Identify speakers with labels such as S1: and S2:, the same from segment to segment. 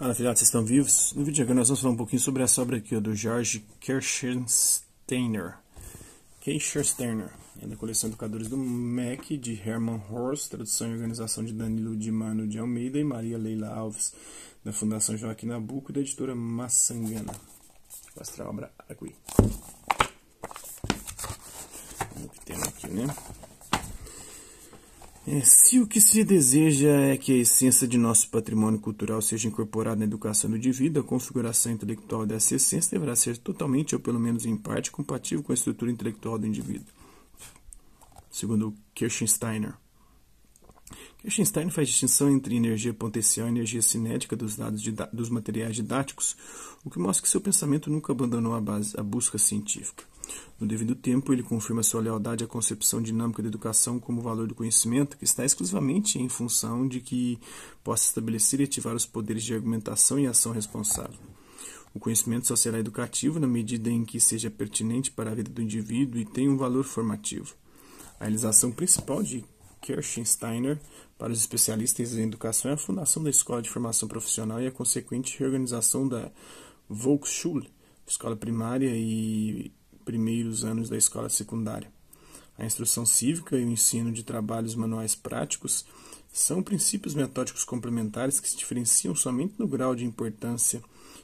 S1: Fala, filhotes, vocês estão vivos? No vídeo de agora nós vamos falar um pouquinho sobre essa obra aqui, do George Kirchensteiner. É Kirchensteiner, é da coleção Educadores do MEC, de Hermann Horst, tradução e organização de Danilo de Mano de Almeida e Maria Leila Alves, da Fundação Joaquim Nabuco e da editora Massangana. Mostrar a obra aqui. tem aqui, né? É, se o que se deseja é que a essência de nosso patrimônio cultural seja incorporada na educação do indivíduo, a configuração intelectual dessa essência deverá ser totalmente, ou pelo menos em parte, compatível com a estrutura intelectual do indivíduo. Segundo Kirchensteiner. Kirchenstein faz distinção entre energia potencial e energia cinética dos dados dos materiais didáticos, o que mostra que seu pensamento nunca abandonou a, base, a busca científica. No devido tempo, ele confirma sua lealdade à concepção dinâmica da educação como valor do conhecimento, que está exclusivamente em função de que possa estabelecer e ativar os poderes de argumentação e ação responsável. O conhecimento só será educativo na medida em que seja pertinente para a vida do indivíduo e tenha um valor formativo. A realização principal de Kirchensteiner para os especialistas em educação é a fundação da Escola de Formação Profissional e a consequente reorganização da Volksschule, escola primária e primeiros anos da escola secundária. A instrução cívica e o ensino de trabalhos manuais práticos são princípios metódicos complementares que se diferenciam somente no grau de importância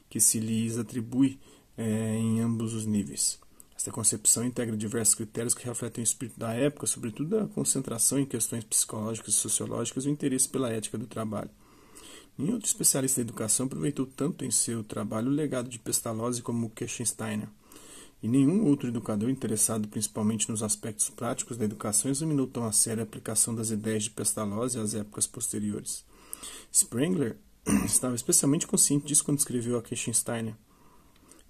S1: que se lhes atribui é, em ambos os níveis. Esta concepção integra diversos critérios que refletem o espírito da época, sobretudo a concentração em questões psicológicas e sociológicas e o interesse pela ética do trabalho. Nenhum outro especialista da educação aproveitou tanto em seu trabalho o legado de Pestalozzi como Kirchensteiner e nenhum outro educador interessado principalmente nos aspectos práticos da educação examinou tão a sério a aplicação das ideias de Pestalozzi às épocas posteriores. Sprengler estava especialmente consciente disso quando escreveu a Kirchensteiner.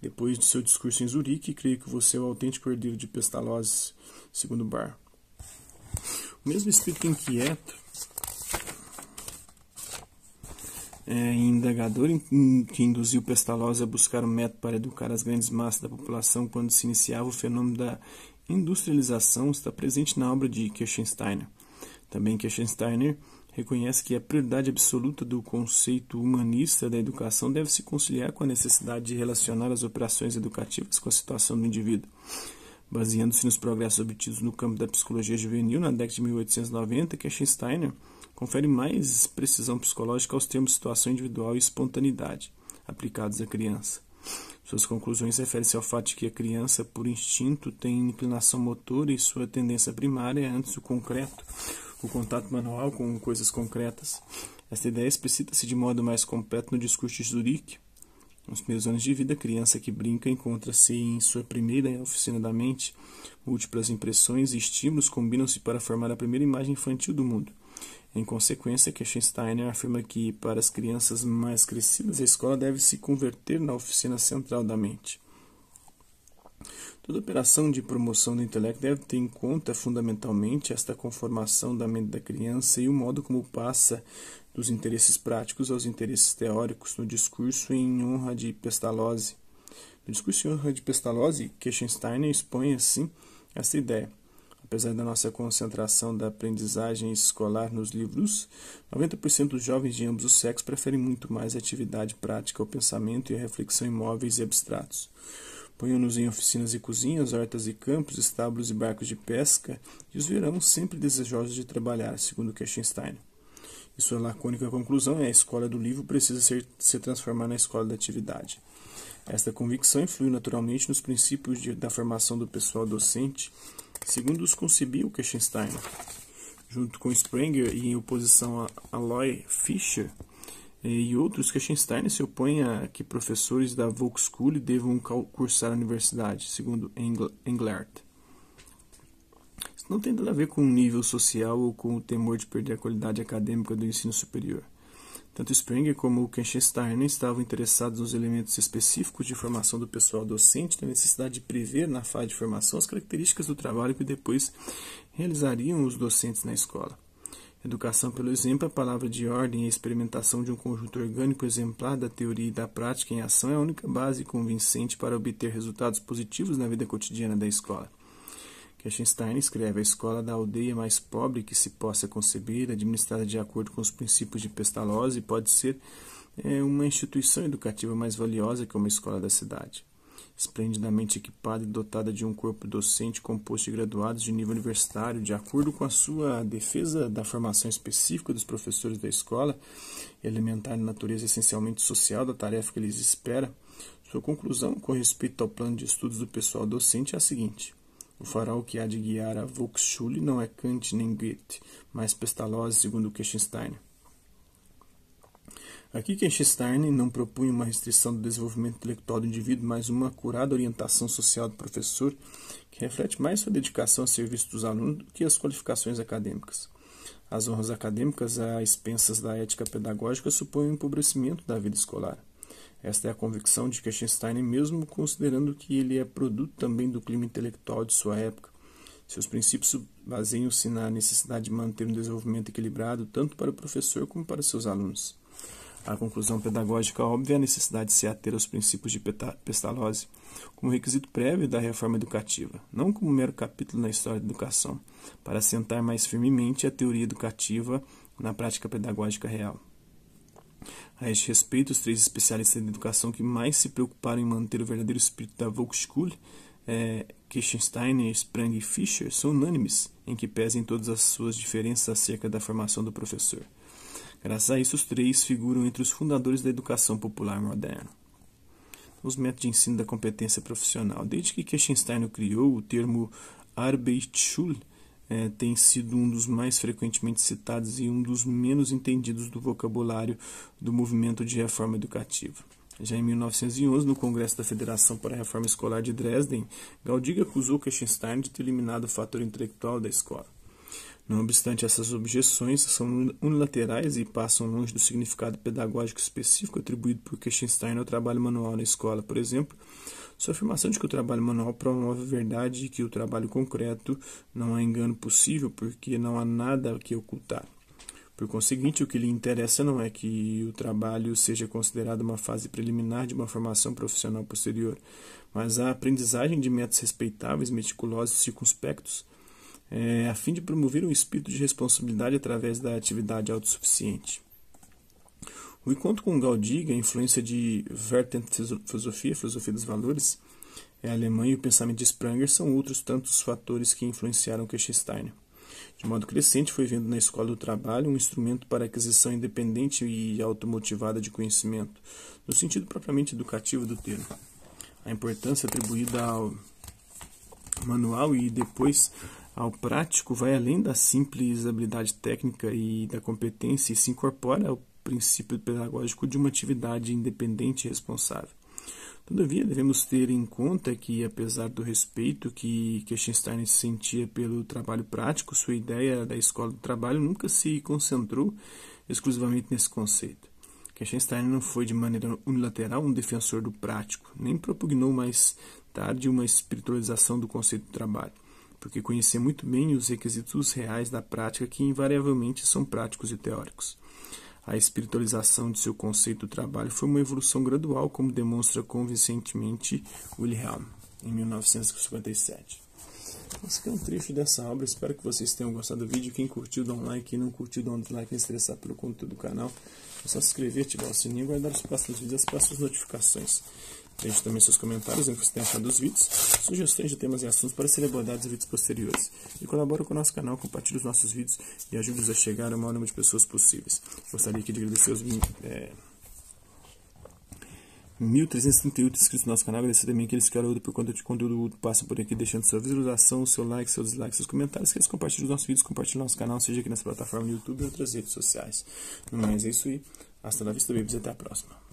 S1: Depois de seu discurso em Zurique, creio que você é o autêntico herdeiro de Pestalozzi, segundo Barr. O mesmo espírito inquieto é, indagador que induziu Pestalozzi a buscar um método para educar as grandes massas da população quando se iniciava o fenômeno da industrialização está presente na obra de Kirchensteiner. Também Kirchensteiner reconhece que a prioridade absoluta do conceito humanista da educação deve se conciliar com a necessidade de relacionar as operações educativas com a situação do indivíduo baseando-se nos progressos obtidos no campo da psicologia juvenil na década de 1890, que Einstein confere mais precisão psicológica aos termos situação individual e espontaneidade aplicados à criança. Suas conclusões referem-se ao fato de que a criança, por instinto, tem inclinação motora e sua tendência primária é antes o concreto, o contato manual com coisas concretas. Esta ideia explicita-se de modo mais completo no discurso de Zurich, nos primeiros anos de vida, a criança que brinca encontra-se em sua primeira oficina da mente. Múltiplas impressões e estímulos combinam-se para formar a primeira imagem infantil do mundo. Em consequência, Kirchensteiner afirma que, para as crianças mais crescidas, a escola deve se converter na oficina central da mente. Toda operação de promoção do intelecto deve ter em conta fundamentalmente esta conformação da mente da criança e o modo como passa dos interesses práticos aos interesses teóricos no discurso em honra de Pestalozzi. No discurso em honra de Pestalozzi, Kirchenstein expõe assim esta ideia. Apesar da nossa concentração da aprendizagem escolar nos livros, 90% dos jovens de ambos os sexos preferem muito mais a atividade prática ao pensamento e a reflexão imóveis e abstratos. Ponham-nos em oficinas e cozinhas, hortas e campos, estábulos e barcos de pesca, e os verão sempre desejosos de trabalhar, segundo Kirchenstein. E sua lacônica conclusão é a escola do livro precisa ser, se transformar na escola da atividade. Esta convicção influiu naturalmente nos princípios de, da formação do pessoal docente, segundo os concebia o Kirchenstein. Junto com Sprenger e em oposição a Aloy Fischer, é, e outros que se opõe a que professores da Volksschule devam cursar a universidade, segundo Englert. Isso não tem nada a ver com o nível social ou com o temor de perder a qualidade acadêmica do ensino superior. Tanto Springer como Kenshestein estavam interessados nos elementos específicos de formação do pessoal docente, na então necessidade de prever na fase de formação as características do trabalho que depois realizariam os docentes na escola. Educação pelo exemplo, é a palavra de ordem e a experimentação de um conjunto orgânico exemplar da teoria e da prática em ação é a única base convincente para obter resultados positivos na vida cotidiana da escola. Kirchenstein escreve: A escola da aldeia mais pobre que se possa conceber, administrada de acordo com os princípios de Pestalozzi, pode ser é, uma instituição educativa mais valiosa que uma escola da cidade esplendidamente equipada e dotada de um corpo docente composto de graduados de nível universitário, de acordo com a sua defesa da formação específica dos professores da escola, elementar na natureza essencialmente social da tarefa que lhes espera, sua conclusão com respeito ao plano de estudos do pessoal docente é a seguinte. O farol que há de guiar a Volksschule não é Kant nem Goethe, mas Pestalozzi, segundo Kirchenstein. Aqui Einstein não propunha uma restrição do desenvolvimento intelectual do indivíduo, mas uma curada orientação social do professor, que reflete mais sua dedicação ao serviço dos alunos do que as qualificações acadêmicas. As honras acadêmicas, a expensas da ética pedagógica, supõem o empobrecimento da vida escolar. Esta é a convicção de Kenshstein, mesmo considerando que ele é produto também do clima intelectual de sua época. Seus princípios baseiam-se na necessidade de manter um desenvolvimento equilibrado tanto para o professor como para seus alunos. A conclusão pedagógica óbvia é a necessidade de se ater aos princípios de Pestalozzi como requisito prévio da reforma educativa, não como mero capítulo na história da educação, para assentar mais firmemente a teoria educativa na prática pedagógica real. A este respeito, os três especialistas em educação que mais se preocuparam em manter o verdadeiro espírito da Volksschule, é, Kirchenstein, Sprang e Fischer, são unânimes em que pesem todas as suas diferenças acerca da formação do professor. Graças a isso, os três figuram entre os fundadores da educação popular moderna. Os métodos de ensino da competência profissional. Desde que Kirchenstein criou, o termo Arbeitsschule é, tem sido um dos mais frequentemente citados e um dos menos entendidos do vocabulário do movimento de reforma educativa. Já em 1911, no Congresso da Federação para a Reforma Escolar de Dresden, Galdiga acusou Kirchenstein de ter eliminado o fator intelectual da escola. Não obstante, essas objeções são unilaterais e passam longe do significado pedagógico específico atribuído por Kirchenstein ao trabalho manual na escola, por exemplo. Sua afirmação de que o trabalho manual promove a verdade e que o trabalho concreto não há engano possível porque não há nada que ocultar. Por conseguinte, o que lhe interessa não é que o trabalho seja considerado uma fase preliminar de uma formação profissional posterior, mas a aprendizagem de métodos respeitáveis, meticulosos e circunspectos é, a fim de promover um espírito de responsabilidade através da atividade autossuficiente. O encontro com Gaudí, a influência de werther filosofia Filosofia dos Valores, é alemã e o pensamento de Spranger são outros tantos fatores que influenciaram Kirchsteiner. De modo crescente, foi vendo na escola do trabalho um instrumento para aquisição independente e automotivada de conhecimento, no sentido propriamente educativo do termo. A importância atribuída ao manual e depois ao prático vai além da simples habilidade técnica e da competência e se incorpora ao princípio pedagógico de uma atividade independente e responsável. Todavia, devemos ter em conta que, apesar do respeito que Kirchenstein sentia pelo trabalho prático, sua ideia da escola do trabalho nunca se concentrou exclusivamente nesse conceito. Kirchenstein não foi de maneira unilateral um defensor do prático, nem propugnou mais tarde uma espiritualização do conceito de trabalho porque conhecer muito bem os requisitos reais da prática que invariavelmente são práticos e teóricos. A espiritualização de seu conceito do trabalho foi uma evolução gradual, como demonstra convincentemente Wilhelm, em 1957. Esse que é um trecho dessa obra, espero que vocês tenham gostado do vídeo. Quem curtiu, dá um like. Quem não curtiu, dá um dislike. Quem se interessar pelo conteúdo do canal, é só se inscrever, ativar o sininho e guardar os próximos vídeos, as próximas notificações. Deixe também seus comentários, o que você tem achado dos vídeos, sugestões de temas e assuntos para serem abordados em vídeos posteriores. E colabore com o nosso canal, compartilhe os nossos vídeos e ajude-nos a chegar ao maior número de pessoas possíveis. Gostaria aqui de agradecer os é, 1.338 eh, inscritos no nosso canal. Agradecer também aqueles que olham por conta de conteúdo passam por aqui deixando sua visualização, seu like, seu dislike, seus comentários, que eles compartilhem os nossos vídeos, compartilhem nosso canal, seja aqui nessa plataforma do YouTube e outras redes sociais. mas é isso aí. Hasta la vista, bebês, Até a próxima.